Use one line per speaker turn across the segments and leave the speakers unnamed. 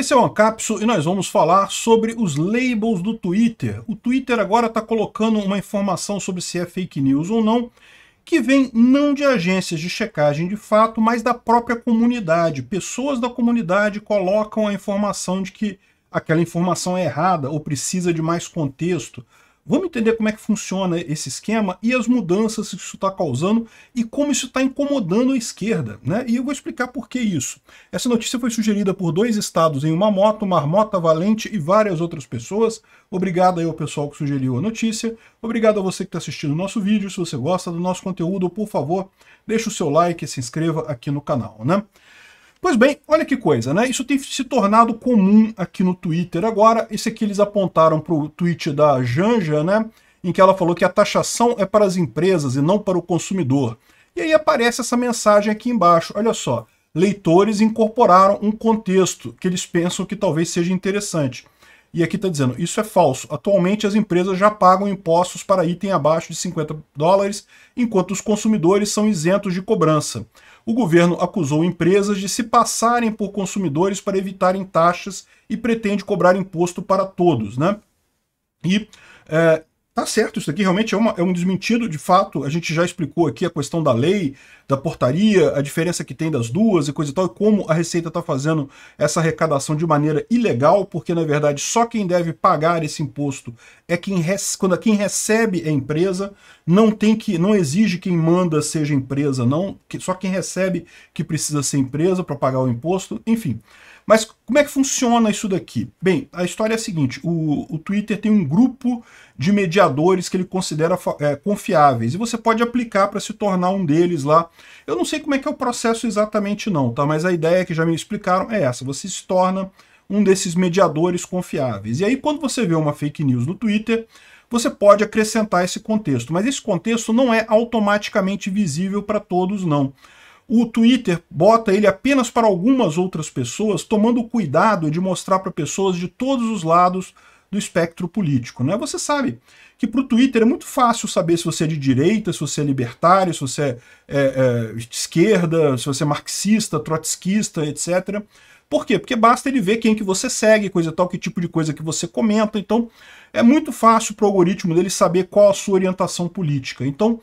Esse é o Ancapso e nós vamos falar sobre os labels do Twitter. O Twitter agora está colocando uma informação sobre se é fake news ou não, que vem não de agências de checagem de fato, mas da própria comunidade. Pessoas da comunidade colocam a informação de que aquela informação é errada ou precisa de mais contexto. Vamos entender como é que funciona esse esquema e as mudanças que isso está causando e como isso está incomodando a esquerda. Né? E eu vou explicar por que isso. Essa notícia foi sugerida por dois estados em uma moto, Marmota Valente e várias outras pessoas. Obrigado aí ao pessoal que sugeriu a notícia. Obrigado a você que está assistindo o nosso vídeo. Se você gosta do nosso conteúdo, por favor, deixe o seu like e se inscreva aqui no canal. Né? Pois bem, olha que coisa, né? Isso tem se tornado comum aqui no Twitter agora. Esse é aqui eles apontaram para o tweet da Janja, né? Em que ela falou que a taxação é para as empresas e não para o consumidor. E aí aparece essa mensagem aqui embaixo. Olha só, leitores incorporaram um contexto que eles pensam que talvez seja interessante. E aqui está dizendo, isso é falso. Atualmente as empresas já pagam impostos para item abaixo de 50 dólares, enquanto os consumidores são isentos de cobrança o governo acusou empresas de se passarem por consumidores para evitarem taxas e pretende cobrar imposto para todos, né? E é, Tá certo, isso aqui realmente é, uma, é um desmentido, de fato, a gente já explicou aqui a questão da lei, da portaria, a diferença que tem das duas e coisa e tal, e como a Receita está fazendo essa arrecadação de maneira ilegal, porque na verdade só quem deve pagar esse imposto é quem, quando quem recebe é empresa, não tem que, não exige quem manda seja empresa, não, que, só quem recebe que precisa ser empresa para pagar o imposto, enfim. Mas como é que funciona isso daqui? Bem, a história é a seguinte, o, o Twitter tem um grupo de mediadores que ele considera é, confiáveis, e você pode aplicar para se tornar um deles lá. Eu não sei como é que é o processo exatamente não, tá? mas a ideia que já me explicaram é essa, você se torna um desses mediadores confiáveis. E aí quando você vê uma fake news no Twitter, você pode acrescentar esse contexto, mas esse contexto não é automaticamente visível para todos não o Twitter bota ele apenas para algumas outras pessoas, tomando o cuidado de mostrar para pessoas de todos os lados do espectro político. Né? Você sabe que para o Twitter é muito fácil saber se você é de direita, se você é libertário, se você é, é, é de esquerda, se você é marxista, trotskista, etc. Por quê? Porque basta ele ver quem que você segue, coisa tal, que tipo de coisa que você comenta. Então, é muito fácil para o algoritmo dele saber qual a sua orientação política. Então,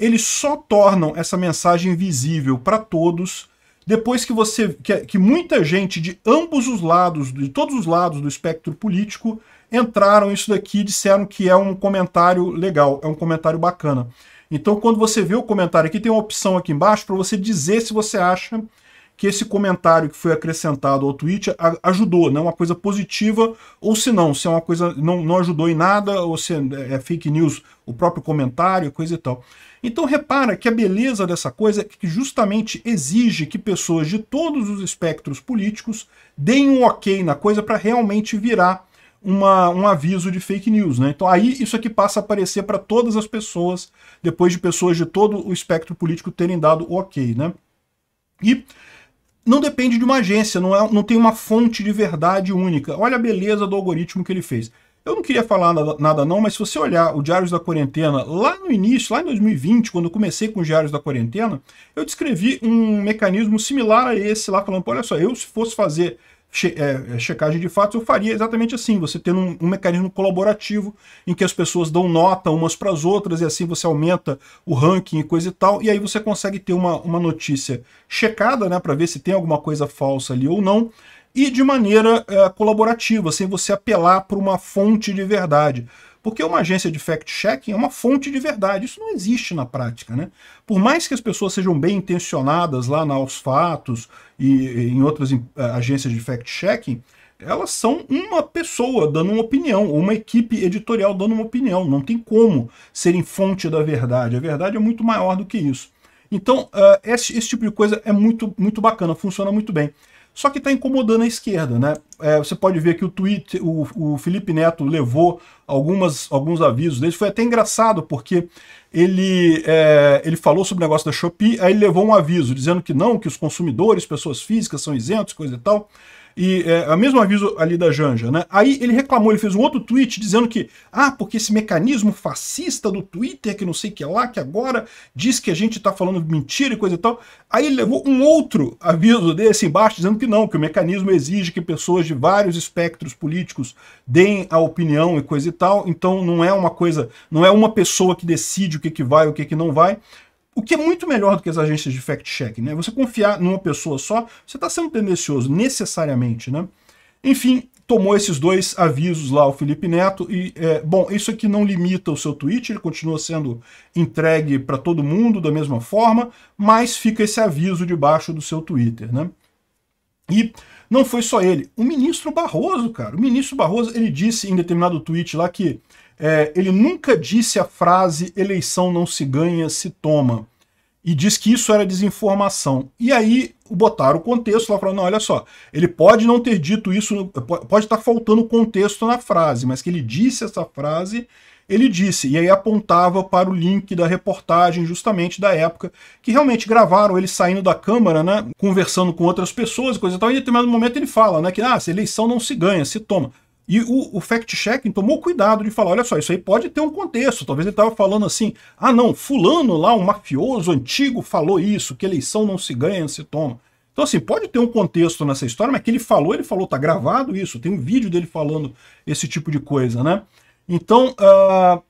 eles só tornam essa mensagem visível para todos depois que você que, que, muita gente de ambos os lados, de todos os lados do espectro político, entraram isso daqui e disseram que é um comentário legal, é um comentário bacana. Então, quando você vê o comentário aqui, tem uma opção aqui embaixo para você dizer se você acha que esse comentário que foi acrescentado ao tweet ajudou, é uma coisa positiva, ou se não, se é uma coisa não, não ajudou em nada, ou se é, é fake news, o próprio comentário, coisa e tal. Então repara que a beleza dessa coisa é que justamente exige que pessoas de todos os espectros políticos deem um ok na coisa para realmente virar uma, um aviso de fake news. Né? Então aí isso aqui é passa a aparecer para todas as pessoas, depois de pessoas de todo o espectro político terem dado o ok. Né? E não depende de uma agência, não, é, não tem uma fonte de verdade única. Olha a beleza do algoritmo que ele fez. Eu não queria falar nada, não, mas se você olhar o Diários da Quarentena, lá no início, lá em 2020, quando eu comecei com os Diários da Quarentena, eu descrevi um mecanismo similar a esse lá, falando, olha só, eu se fosse fazer che é, é, checagem de fatos, eu faria exatamente assim, você tendo um, um mecanismo colaborativo em que as pessoas dão nota umas para as outras e assim você aumenta o ranking e coisa e tal, e aí você consegue ter uma, uma notícia checada, né, para ver se tem alguma coisa falsa ali ou não, e de maneira é, colaborativa, sem você apelar para uma fonte de verdade. Porque uma agência de fact-checking é uma fonte de verdade. Isso não existe na prática. Né? Por mais que as pessoas sejam bem intencionadas lá na Aos Fatos e, e em outras é, agências de fact-checking, elas são uma pessoa dando uma opinião, ou uma equipe editorial dando uma opinião. Não tem como serem fonte da verdade. A verdade é muito maior do que isso. Então, uh, esse, esse tipo de coisa é muito, muito bacana, funciona muito bem só que está incomodando a esquerda, né? é, você pode ver que o tweet, o, o Felipe Neto levou algumas, alguns avisos dele. Foi até engraçado, porque ele, é, ele falou sobre o negócio da Shopee, aí ele levou um aviso dizendo que não, que os consumidores, pessoas físicas, são isentos, coisa e tal. E é, é o mesmo aviso ali da Janja, né? Aí ele reclamou, ele fez um outro tweet dizendo que, ah, porque esse mecanismo fascista do Twitter, que não sei que lá, que agora diz que a gente tá falando mentira e coisa e tal. Aí ele levou um outro aviso desse embaixo dizendo que não, que o mecanismo exige que pessoas de vários espectros políticos deem a opinião e coisa e tal, então não é uma coisa, não é uma pessoa que decide o que, que vai e o que, que não vai, o que é muito melhor do que as agências de fact check né? Você confiar numa pessoa só, você está sendo tendencioso, necessariamente, né? Enfim, tomou esses dois avisos lá o Felipe Neto e, é, bom, isso aqui não limita o seu tweet, ele continua sendo entregue para todo mundo da mesma forma, mas fica esse aviso debaixo do seu Twitter, né? E não foi só ele. O ministro Barroso, cara. O ministro Barroso, ele disse em determinado tweet lá que é, ele nunca disse a frase eleição não se ganha, se toma. E diz que isso era desinformação. E aí botaram o contexto lá, falaram, não, olha só, ele pode não ter dito isso, pode estar tá faltando contexto na frase, mas que ele disse essa frase ele disse, e aí apontava para o link da reportagem justamente da época, que realmente gravaram ele saindo da Câmara, né, conversando com outras pessoas e coisa e tal, e em determinado momento ele fala, né, que ah, essa eleição não se ganha, se toma. E o, o fact-checking tomou cuidado de falar, olha só, isso aí pode ter um contexto, talvez ele estava falando assim, ah não, fulano lá, um mafioso antigo falou isso, que eleição não se ganha, se toma. Então, assim, pode ter um contexto nessa história, mas que ele falou, ele falou, tá gravado isso, tem um vídeo dele falando esse tipo de coisa, né? Então, uh,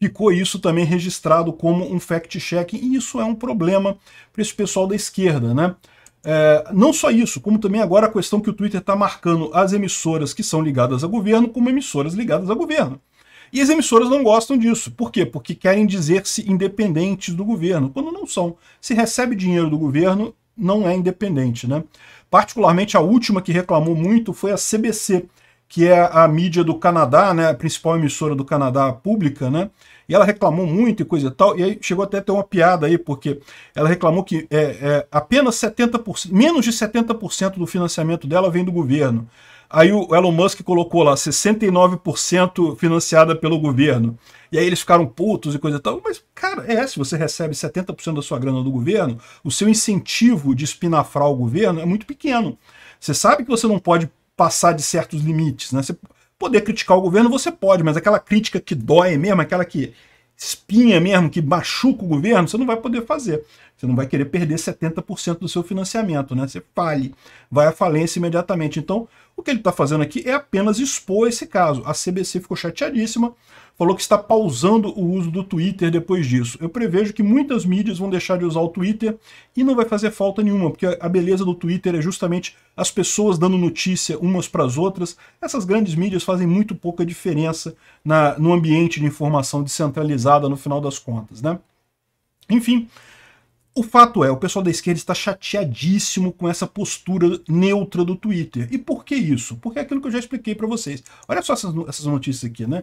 ficou isso também registrado como um fact-check, e isso é um problema para esse pessoal da esquerda, né? É, não só isso, como também agora a questão que o Twitter está marcando as emissoras que são ligadas a governo como emissoras ligadas a governo. E as emissoras não gostam disso. Por quê? Porque querem dizer-se independentes do governo, quando não são. Se recebe dinheiro do governo, não é independente, né? Particularmente a última que reclamou muito foi a CBC, que é a mídia do Canadá, né, a principal emissora do Canadá pública, né, e ela reclamou muito e coisa e tal, e aí chegou até a ter uma piada aí, porque ela reclamou que é, é apenas 70%, menos de 70% do financiamento dela vem do governo. Aí o Elon Musk colocou lá 69% financiada pelo governo. E aí eles ficaram putos e coisa e tal. Mas, cara, é, se você recebe 70% da sua grana do governo, o seu incentivo de espinafrar o governo é muito pequeno. Você sabe que você não pode passar de certos limites. Né? Você poder criticar o governo, você pode, mas aquela crítica que dói mesmo, aquela que espinha mesmo, que machuca o governo, você não vai poder fazer. Você não vai querer perder 70% do seu financiamento, né? Você fale, vai à falência imediatamente. Então, o que ele está fazendo aqui é apenas expor esse caso. A CBC ficou chateadíssima, falou que está pausando o uso do Twitter depois disso. Eu prevejo que muitas mídias vão deixar de usar o Twitter e não vai fazer falta nenhuma, porque a beleza do Twitter é justamente as pessoas dando notícia umas para as outras. Essas grandes mídias fazem muito pouca diferença na, no ambiente de informação descentralizada no final das contas, né? Enfim, o fato é, o pessoal da esquerda está chateadíssimo com essa postura neutra do Twitter. E por que isso? Porque é aquilo que eu já expliquei para vocês. Olha só essas, essas notícias aqui, né?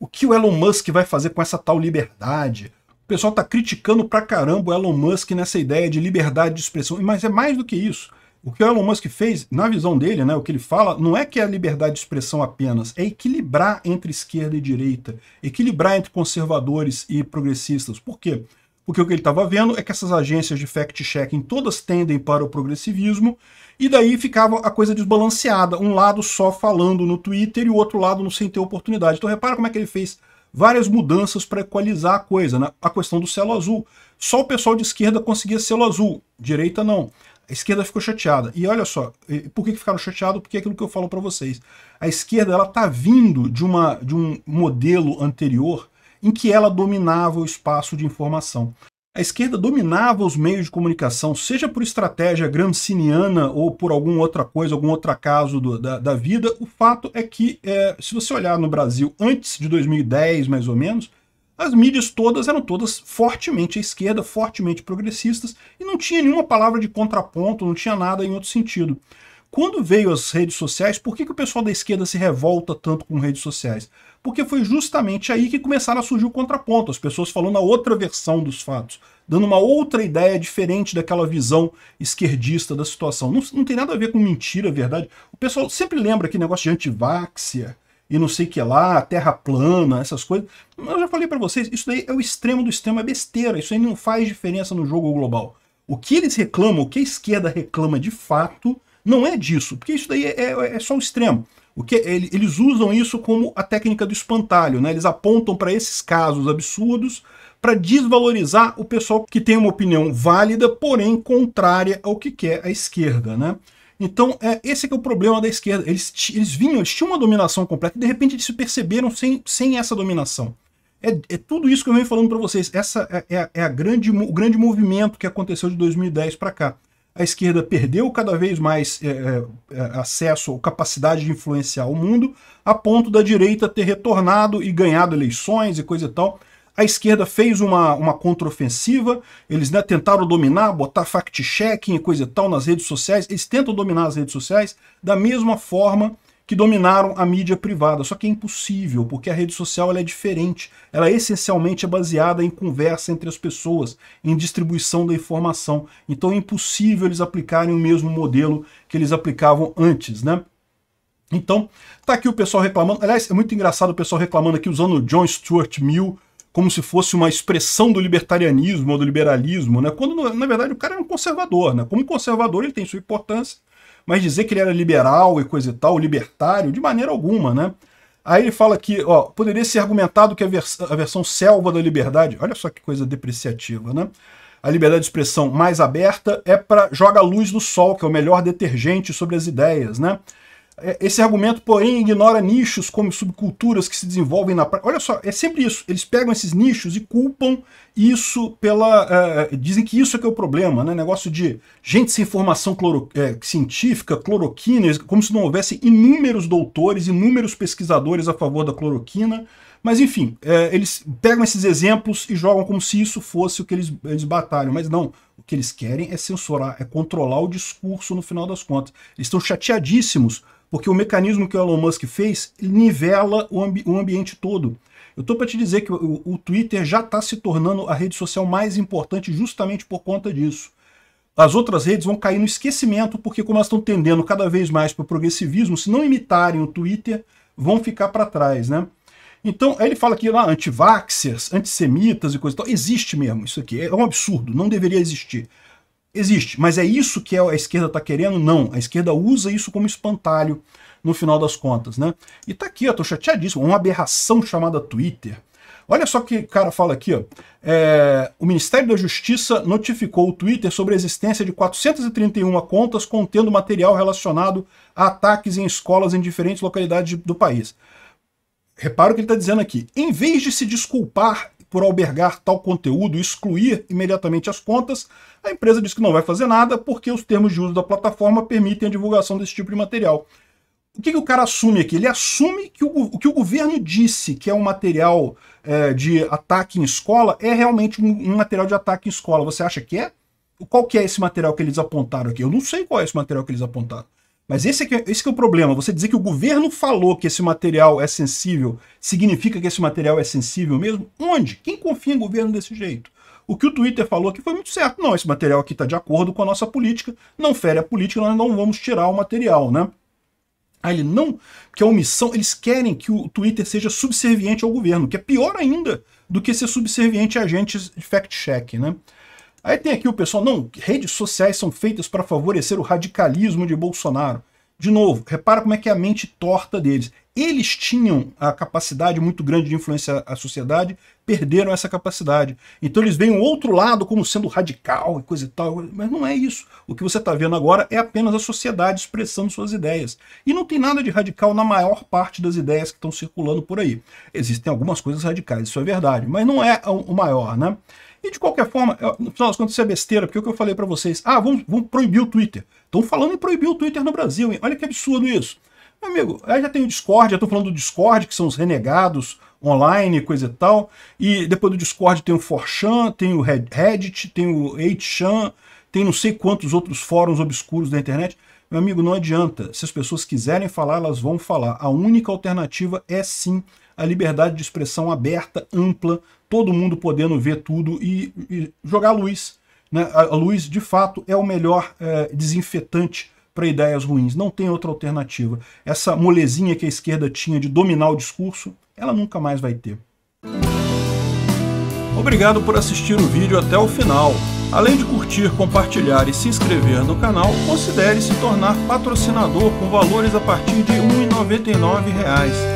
O que o Elon Musk vai fazer com essa tal liberdade? O pessoal está criticando pra caramba o Elon Musk nessa ideia de liberdade de expressão. Mas é mais do que isso. O que o Elon Musk fez, na visão dele, né, o que ele fala, não é que é a liberdade de expressão apenas, é equilibrar entre esquerda e direita, equilibrar entre conservadores e progressistas. Por quê? Porque porque o que ele estava vendo é que essas agências de fact-checking todas tendem para o progressivismo, e daí ficava a coisa desbalanceada, um lado só falando no Twitter e o outro lado não sem ter oportunidade. Então repara como é que ele fez várias mudanças para equalizar a coisa, né? a questão do selo azul. Só o pessoal de esquerda conseguia selo azul, direita não. A esquerda ficou chateada. E olha só, por que ficaram chateados? Porque é aquilo que eu falo para vocês. A esquerda ela está vindo de, uma, de um modelo anterior em que ela dominava o espaço de informação. A esquerda dominava os meios de comunicação, seja por estratégia gramsciniana ou por alguma outra coisa, algum outro caso do, da, da, vida. O fato é que, é, se você olhar no Brasil antes de 2010, mais ou menos, as mídias todas eram todas fortemente à esquerda, fortemente progressistas, e não tinha nenhuma palavra de contraponto, não tinha nada em outro sentido. Quando veio as redes sociais, por que, que o pessoal da esquerda se revolta tanto com redes sociais? Porque foi justamente aí que começaram a surgir o contraponto, as pessoas falando a outra versão dos fatos, dando uma outra ideia diferente daquela visão esquerdista da situação. Não, não tem nada a ver com mentira, é verdade. O pessoal sempre lembra aquele negócio de antiváxia, e não sei o que lá, terra plana, essas coisas. Eu já falei para vocês, isso daí é o extremo do extremo, é besteira. Isso aí não faz diferença no jogo global. O que eles reclamam, o que a esquerda reclama de fato, não é disso, porque isso daí é, é, é só o extremo. O que é, eles usam isso como a técnica do espantalho, né? Eles apontam para esses casos absurdos para desvalorizar o pessoal que tem uma opinião válida, porém contrária ao que quer a esquerda, né? Então, é, esse é, é o problema da esquerda. Eles, eles vinham, eles tinham uma dominação completa e de repente eles se perceberam sem, sem essa dominação. É, é tudo isso que eu venho falando para vocês. Essa é, é, é, a grande, o grande movimento que aconteceu de 2010 para cá a esquerda perdeu cada vez mais é, é, é, acesso ou capacidade de influenciar o mundo, a ponto da direita ter retornado e ganhado eleições e coisa e tal. A esquerda fez uma, uma contraofensiva, eles né, tentaram dominar, botar fact-checking e coisa e tal nas redes sociais, eles tentam dominar as redes sociais da mesma forma que dominaram a mídia privada. Só que é impossível, porque a rede social é diferente. Ela essencialmente é baseada em conversa entre as pessoas, em distribuição da informação. Então é impossível eles aplicarem o mesmo modelo que eles aplicavam antes, né? Então, tá aqui o pessoal reclamando. Aliás, é muito engraçado o pessoal reclamando aqui usando o John Stuart Mill como se fosse uma expressão do libertarianismo ou do liberalismo, né? Quando na verdade o cara é um conservador, né? Como conservador ele tem sua importância, mas dizer que ele era liberal e coisa e tal, libertário, de maneira alguma, né? Aí ele fala que ó, poderia ser argumentado que a, vers a versão selva da liberdade, olha só que coisa depreciativa, né? A liberdade de expressão mais aberta é para joga a luz do sol, que é o melhor detergente sobre as ideias, né? É, esse argumento, porém, ignora nichos como subculturas que se desenvolvem na prática. Olha só, é sempre isso. Eles pegam esses nichos e culpam isso pela. É, é, dizem que isso é que é o problema, né? Negócio de gente sem formação cloro, é, científica, cloroquina, como se não houvesse inúmeros doutores, inúmeros pesquisadores a favor da cloroquina. Mas enfim, é, eles pegam esses exemplos e jogam como se isso fosse o que eles, eles batalham. Mas não, o que eles querem é censurar, é controlar o discurso no final das contas. Eles estão chateadíssimos porque o mecanismo que o Elon Musk fez nivela o, ambi o ambiente todo. Eu tô para te dizer que o, o Twitter já está se tornando a rede social mais importante justamente por conta disso. As outras redes vão cair no esquecimento, porque como elas estão tendendo cada vez mais para o progressivismo, se não imitarem o Twitter, vão ficar para trás, né? Então, ele fala que lá, ah, antivaxers, antissemitas e coisa e tal, existe mesmo isso aqui, é um absurdo, não deveria existir. Existe, mas é isso que é a esquerda está querendo? Não. A esquerda usa isso como espantalho no final das contas, né? E tá aqui, ó, tô chateadíssimo, uma aberração chamada Twitter. Olha só que o cara fala aqui, ó. É, o Ministério da Justiça notificou o Twitter sobre a existência de 431 contas contendo material relacionado a ataques em escolas em diferentes localidades do país. Repara o que ele está dizendo aqui. Em vez de se desculpar por albergar tal conteúdo excluir imediatamente as contas, a empresa diz que não vai fazer nada porque os termos de uso da plataforma permitem a divulgação desse tipo de material. O que, que o cara assume aqui? Ele assume que o, o, que o governo disse que é um material é, de ataque em escola é realmente um, um material de ataque em escola. Você acha que é? Qual que é esse material que eles apontaram aqui? Eu não sei qual é esse material que eles apontaram. Mas esse é, que, é, esse é o problema. Você dizer que o governo falou que esse material é sensível, significa que esse material é sensível mesmo? Onde? Quem confia em governo desse jeito? O que o Twitter falou aqui foi muito certo. Não, esse material aqui está de acordo com a nossa política, não fere a política, nós não vamos tirar o material, né? Aí ele não, que a omissão, eles querem que o Twitter seja subserviente ao governo, que é pior ainda do que ser subserviente a agentes de fact-check, né? Aí tem aqui o pessoal, não, redes sociais são feitas para favorecer o radicalismo de Bolsonaro. De novo, repara como é que é a mente torta deles. Eles tinham a capacidade muito grande de influenciar a sociedade, perderam essa capacidade. Então eles veem o outro lado como sendo radical e coisa e tal, mas não é isso. O que você está vendo agora é apenas a sociedade expressando suas ideias. E não tem nada de radical na maior parte das ideias que estão circulando por aí. Existem algumas coisas radicais, isso é verdade, mas não é o maior, né? E de qualquer forma, é, no final das contas isso é besteira, porque é o que eu falei para vocês, ah, vamos, vamos proibir o Twitter. Estão falando em proibir o Twitter no Brasil, hein? Olha que absurdo isso. Meu amigo, aí já tem o Discord, já estou falando do Discord, que são os renegados online, coisa e tal. E depois do Discord tem o Forchan, tem o Reddit, tem o 8chan, tem não sei quantos outros fóruns obscuros da internet. Meu amigo, não adianta. Se as pessoas quiserem falar, elas vão falar. A única alternativa é sim a liberdade de expressão aberta, ampla, todo mundo podendo ver tudo e, e jogar luz. Né? A luz, de fato, é o melhor é, desinfetante para ideias ruins. Não tem outra alternativa. Essa molezinha que a esquerda tinha de dominar o discurso, ela nunca mais vai ter. Obrigado por assistir o vídeo até o final. Além de curtir, compartilhar e se inscrever no canal, considere se tornar patrocinador com valores a partir de R$ 1,99